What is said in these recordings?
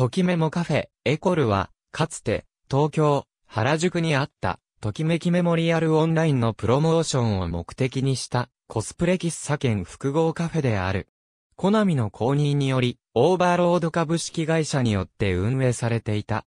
ときメモカフェ、エコルは、かつて、東京、原宿にあった、ときめきメモリアルオンラインのプロモーションを目的にした、コスプレ喫茶兼複合カフェである。コナミの公認により、オーバーロード株式会社によって運営されていた。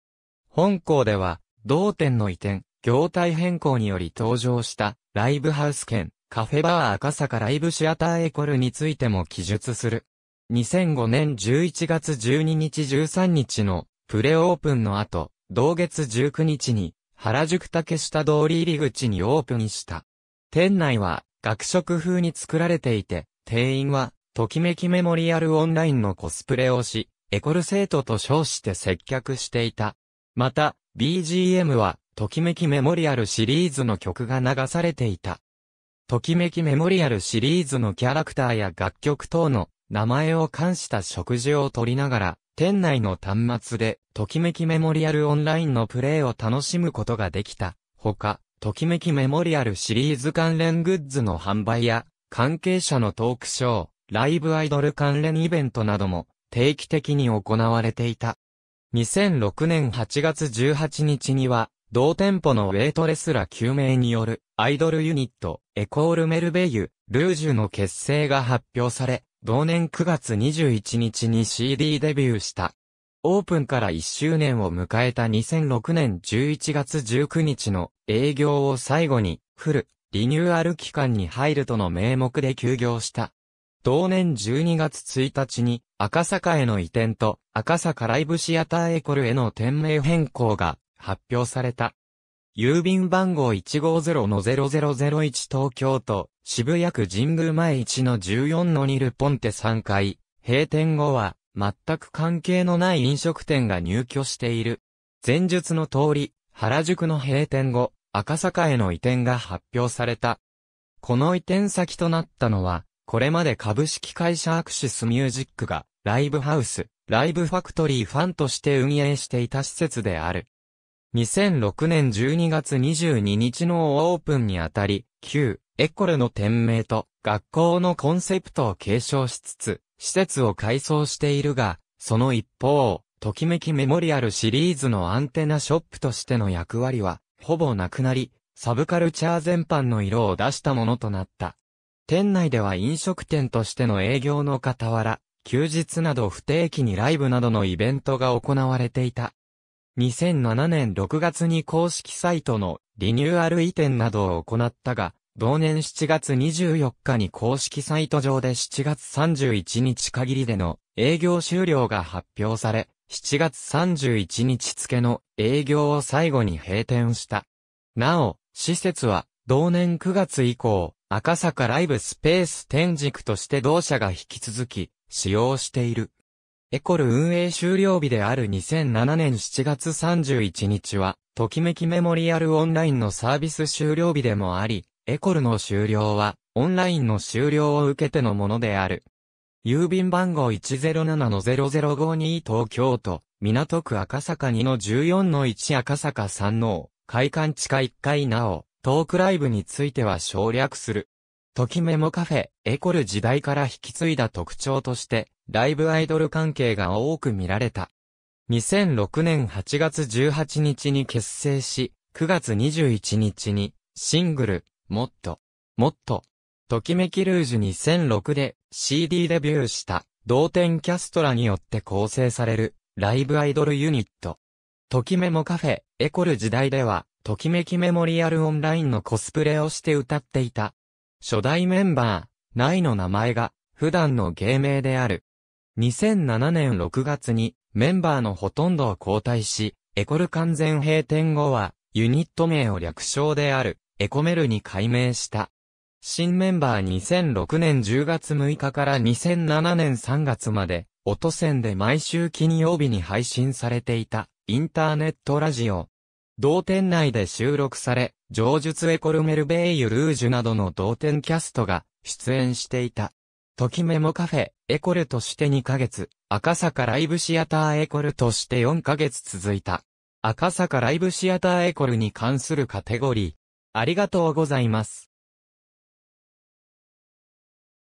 本校では、同店の移転、業態変更により登場した、ライブハウス兼、カフェバー赤坂ライブシアターエコルについても記述する。2005年11月12日13日のプレオープンの後、同月19日に原宿竹下通り入り口にオープンした。店内は学食風に作られていて、店員はときめきメモリアルオンラインのコスプレをし、エコル生徒と称して接客していた。また、BGM は、ときめきメモリアルシリーズの曲が流されていた。ときめきメモリアルシリーズのキャラクターや楽曲等の名前を冠した食事を取りながら、店内の端末で、ときめきメモリアルオンラインのプレイを楽しむことができた。ほか、ときめきメモリアルシリーズ関連グッズの販売や、関係者のトークショー、ライブアイドル関連イベントなども、定期的に行われていた。2006年8月18日には、同店舗のウェイトレスら9名によるアイドルユニット、エコールメルベユ、ルージュの結成が発表され、同年9月21日に CD デビューした。オープンから1周年を迎えた2006年11月19日の営業を最後にフルリニューアル期間に入るとの名目で休業した。同年12月1日に赤坂への移転と赤坂ライブシアターエコルへの店名変更が発表された。郵便番号150-0001東京都、渋谷区神宮前1の1 4ニルポンテ3階、閉店後は、全く関係のない飲食店が入居している。前述の通り、原宿の閉店後、赤坂への移転が発表された。この移転先となったのは、これまで株式会社アクシスミュージックが、ライブハウス、ライブファクトリーファンとして運営していた施設である。2006年12月22日のオープンにあたり、旧エコレの店名と学校のコンセプトを継承しつつ、施設を改装しているが、その一方、ときめきメモリアルシリーズのアンテナショップとしての役割は、ほぼなくなり、サブカルチャー全般の色を出したものとなった。店内では飲食店としての営業の傍ら、休日など不定期にライブなどのイベントが行われていた。2007年6月に公式サイトのリニューアル移転などを行ったが、同年7月24日に公式サイト上で7月31日限りでの営業終了が発表され、7月31日付の営業を最後に閉店した。なお、施設は同年9月以降、赤坂ライブスペース天軸として同社が引き続き使用している。エコル運営終了日である2007年7月31日は、ときめきメモリアルオンラインのサービス終了日でもあり、エコルの終了は、オンラインの終了を受けてのものである。郵便番号107-0052東京都、港区赤坂2の14-1赤坂3の、会館地下1階なお、トークライブについては省略する。ときメモカフェ、エコル時代から引き継いだ特徴として、ライブアイドル関係が多く見られた。2006年8月18日に結成し、9月21日にシングル、もっと、もっと、ときめきルージュ2006で CD デビューした同点キャストらによって構成されるライブアイドルユニット。ときめもカフェ、エコル時代では、ときめきメモリアルオンラインのコスプレをして歌っていた。初代メンバー、ナイの名前が、普段の芸名である、2007年6月にメンバーのほとんどを交代し、エコル完全閉店後はユニット名を略称であるエコメルに改名した。新メンバー2006年10月6日から2007年3月まで、音ンで毎週金曜日に配信されていたインターネットラジオ。同店内で収録され、上述エコルメルベイユルージュなどの同店キャストが出演していた。ときメモカフェ、エコルとして2ヶ月、赤坂ライブシアターエコルとして4ヶ月続いた。赤坂ライブシアターエコルに関するカテゴリー。ありがとうございます。